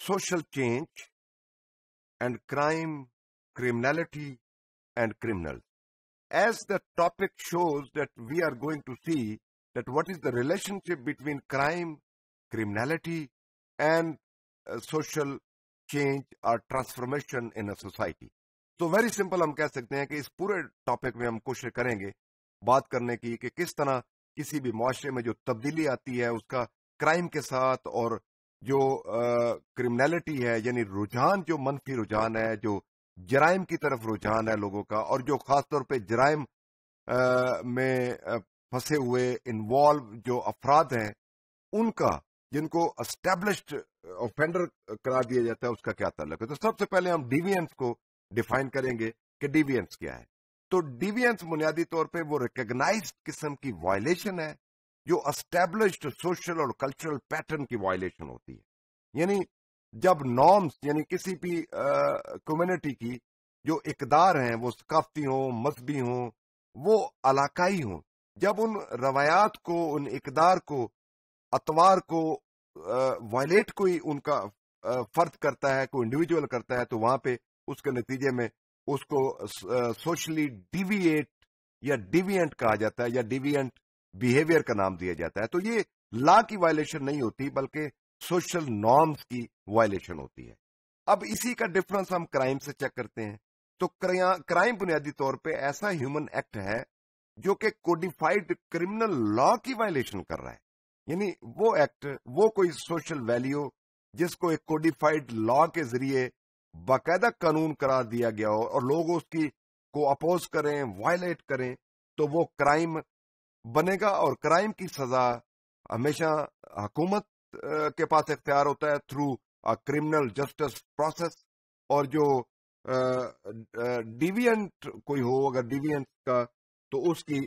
social change and crime, criminality and criminals. As the topic shows that we are going to see that what is the relationship between crime, criminality and uh, social change or transformation in a society. तो very simple हम कह सकते हैं कि इस पूरे topic में हम कोशिश करेंगे बात करने की कि किस तरह किसी भी माशरे में जो तब्दीली आती है उसका क्राइम के साथ और जो क्रिमिनलिटी है यानी रुझान जो मनफी रुझान है जो जराइम की तरफ रुझान है लोगों का और जो खासतौर पर जराइम में फंसे हुए इन्वॉल्व जो अफराद हैं उनका जिनको अस्टेब्लिश्ड ऑफेंडर करा दिया जाता है उसका क्या तल्लक है तो सबसे पहले हम डिवियंस को डिफाइन करेंगे कि डिवियंस क्या है तो डिवियंस बुनियादी तौर पे वो रिकग्नाइज किस्म की वायलेशन है जो एस्टेब्लिश्ड सोशल और कल्चरल पैटर्न की वायलेशन होती है यानी जब नॉर्म्स यानी किसी भी कम्युनिटी की जो इकदार हैं वो सकाफती हों मजहबी हों वो इलाकाई हों जब उन रवायात को उन इकदार को अतवार को वायलेट कोई उनका फर्द करता है कोई इंडिविजुअल करता है तो वहां पे उसके नतीजे में उसको सोशली डिविएट या डिवियंट कहा जाता है या डिवियंट बिहेवियर का नाम दिया जाता है तो ये लॉ की वायलेशन नहीं होती बल्कि सोशल नॉर्म्स की वायलेशन होती है अब इसी का डिफरेंस हम क्राइम से चेक करते हैं तो क्राइम बुनियादी तौर पे ऐसा ह्यूमन एक्ट है जो कि कोडिफाइड क्रिमिनल लॉ की वायलेशन कर रहा है यानी वो एक्ट वो कोई सोशल वैल्यू जिसको एक कोडिफाइड लॉ के जरिए बाकायदा कानून करार दिया गया हो और लोग उसकी को अपोज करें वायलेट करें तो वो क्राइम बनेगा और क्राइम की सजा हमेशा हुकूमत के पास इख्तियार होता है through a criminal justice process और जो डिवियंट कोई हो अगर डिवियंट का तो उसकी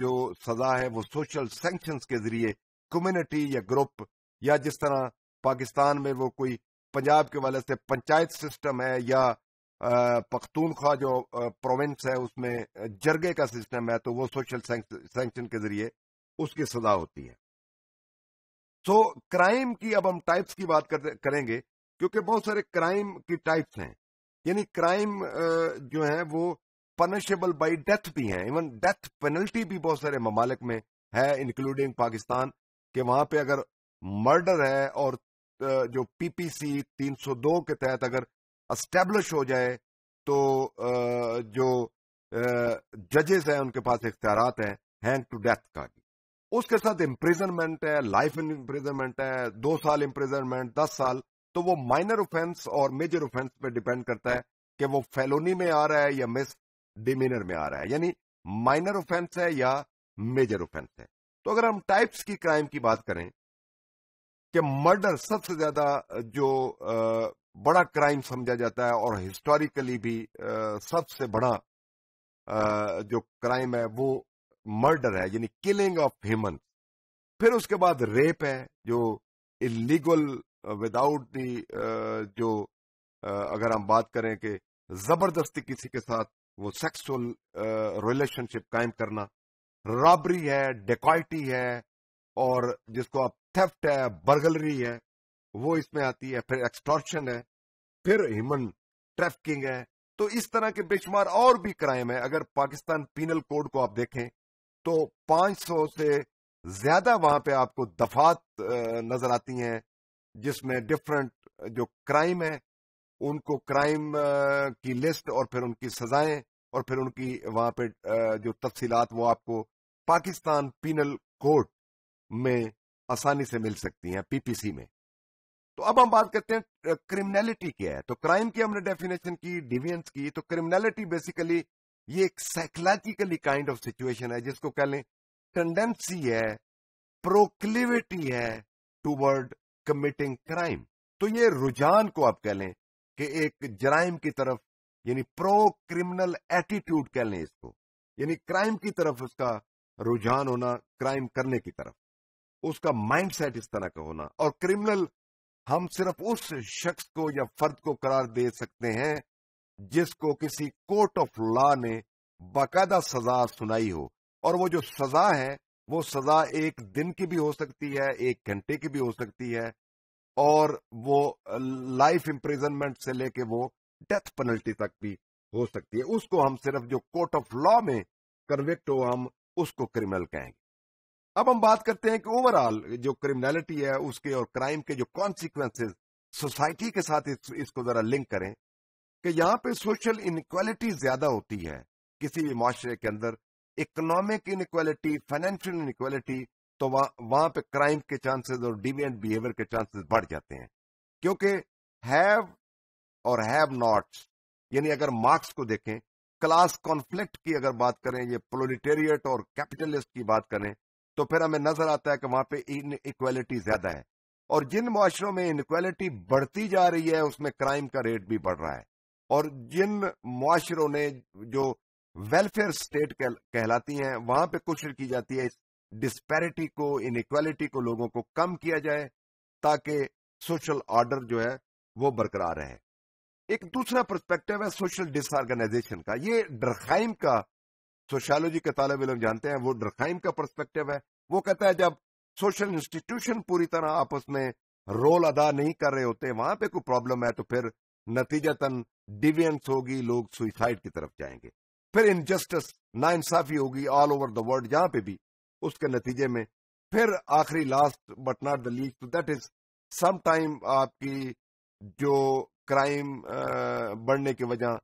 जो सजा है वो सोशल सेंक्शंस के जरिए कम्युनिटी या ग्रुप या जिस तरह पाकिस्तान में वो कोई पंजाब के वाले से पंचायत सिस्टम है या पख्तूनख्वा जो प्रोविंस है उसमें जरगे का सिस्टम है तो वो सोशल सेंक्शन के जरिए उसकी सजा होती है सो so, क्राइम की अब हम टाइप्स की बात कर, करेंगे क्योंकि बहुत सारे क्राइम की टाइप्स हैं यानी क्राइम जो है वो पनिशेबल बाई डेथ भी हैं इवन डेथ पेनल्टी भी बहुत सारे ममालिक में है इंक्लूडिंग पाकिस्तान के वहां पे अगर मर्डर है और जो पीपीसी 302 के तहत अगर अस्टेब्लिश हो जाए तो जो जजेस हैं उनके पास इख्तियार हैं हैंग टू डेथ का उसके साथ इम्प्रिजनमेंट है लाइफ इन इम्प्रिजनमेंट है दो साल इम्प्रिजनमेंट दस साल तो वो माइनर ऑफेंस और मेजर ऑफेंस पे डिपेंड करता है कि वो फेलोनी में आ रहा है या मिस डिमिनर में आ रहा है यानी माइनर ऑफेंस है या मेजर ऑफेंस है तो अगर हम टाइप्स की क्राइम की बात करें कि मर्डर सबसे ज्यादा जो बड़ा क्राइम समझा जाता है और हिस्टोरिकली भी सबसे बड़ा जो क्राइम है वो मर्डर है यानी किलिंग ऑफ ह्यूमन फिर उसके बाद रेप है जो इलीगल विदाउट दी जो अगर हम बात करें कि जबरदस्ती किसी के साथ वो सेक्सुअल रिलेशनशिप कायम करना रॉबरी है डेकॉयटी है और जिसको आप थेफ्ट है बर्गलरी है वो इसमें आती है फिर एक्सटॉर्शन है फिर ह्यूमन ट्रैफिकिंग है तो इस तरह के बेशुमार और भी क्राइम है अगर पाकिस्तान पीनल कोड को आप देखें तो 500 से ज्यादा वहां पे आपको दफात नजर आती हैं जिसमें डिफरेंट जो क्राइम है उनको क्राइम की लिस्ट और फिर उनकी सजाएं और फिर उनकी वहां पे जो तफसीलात वो आपको पाकिस्तान पीनल कोड में आसानी से मिल सकती हैं पीपीसी में तो अब हम बात करते हैं क्रिमिनलिटी क्या है तो क्राइम की हमने डेफिनेशन की डिवियंस की तो क्रिमिनलिटी बेसिकली ये एक साइकोलॉजिकली काइंड ऑफ सिचुएशन है जिसको कह लें टेंडेंसी है प्रोक्लिविटी है टूवर्ड कमिटिंग क्राइम तो ये रुझान को आप कह लें कि एक जराइम की तरफ यानी प्रो क्रिमिनल एटीट्यूड कह लें इसको यानी क्राइम की तरफ उसका रुझान होना क्राइम करने की तरफ उसका माइंडसेट इस तरह का होना और क्रिमिनल हम सिर्फ उस शख्स को या फर्द को करार दे सकते हैं जिसको किसी कोर्ट ऑफ लॉ ने बाकायदा सजा सुनाई हो और वो जो सजा है वो सजा एक दिन की भी हो सकती है एक घंटे की भी हो सकती है और वो लाइफ इम्प्रिजनमेंट से लेके वो डेथ पेनल्टी तक भी हो सकती है उसको हम सिर्फ जो कोर्ट ऑफ लॉ में कन्विक्ट हो हम उसको क्रिमिनल कहेंगे अब हम बात करते हैं कि ओवरऑल जो क्रिमिनलिटी है उसके और क्राइम के जो कॉन्सिक्वेंसेज सोसाइटी के साथ इस, इसको जरा लिंक करें कि यहाँ पे सोशल इनक्वालिटी ज्यादा होती है किसी भी माशरे के अंदर इकोनॉमिक इनक्वालिटी फाइनेंशियल इनक्वालिटी तो वहां वहां पे क्राइम के चांसेस और डिवियंट बिहेवियर के चांसेस बढ़ जाते हैं क्योंकि हैव और हैव नॉट्स यानी अगर मार्क्स को देखें क्लास कॉन्फ्लिक्ट की अगर बात करें ये प्लोलिटेरिएट और कैपिटलिस्ट की बात करें तो फिर हमें नजर आता है कि वहां पे इन इक्वेलिटी ज्यादा है और जिन माशरों में इनक्वालिटी बढ़ती जा रही है उसमें क्राइम का रेट भी बढ़ रहा है और जिन मुआरों ने जो वेलफेयर स्टेट कहलाती हैं वहां पे कोशिश की जाती है इस डिस्पैरिटी को इनक्वालिटी को लोगों को कम किया जाए ताकि सोशल ऑर्डर जो है वो बरकरार रहे एक दूसरा परस्पेक्टिव है सोशल डिसऑर्गेनाइजेशन का ये डरखाइम का सोशलॉजी के तालब इलम जानते हैं वो ड्रखाइम का परस्पेक्टिव है वो कहता है जब सोशल इंस्टीट्यूशन पूरी तरह आपस में रोल अदा नहीं कर रहे होते वहां पे कोई प्रॉब्लम है तो फिर नतीजतन डिवियंस होगी लोग सुइसाइड की तरफ जाएंगे फिर इनजस्टिस नाइंसाफी होगी ऑल ओवर द वर्ल्ड जहां पे भी उसके नतीजे में फिर आखिरी last but not the least तो दैट इज सम टाइम आपकी जो क्राइम बढ़ने की वजह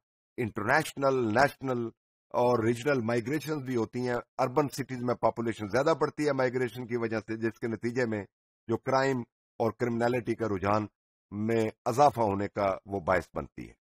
इंटरनेशनल नेशनल और रीजनल माइग्रेशन भी होती हैं अर्बन सिटीज में पॉपुलेशन ज्यादा बढ़ती है माइग्रेशन की वजह से जिसके नतीजे में जो क्राइम और क्रिमिनलिटी का रुझान में इजाफा होने का वो बायस बनती है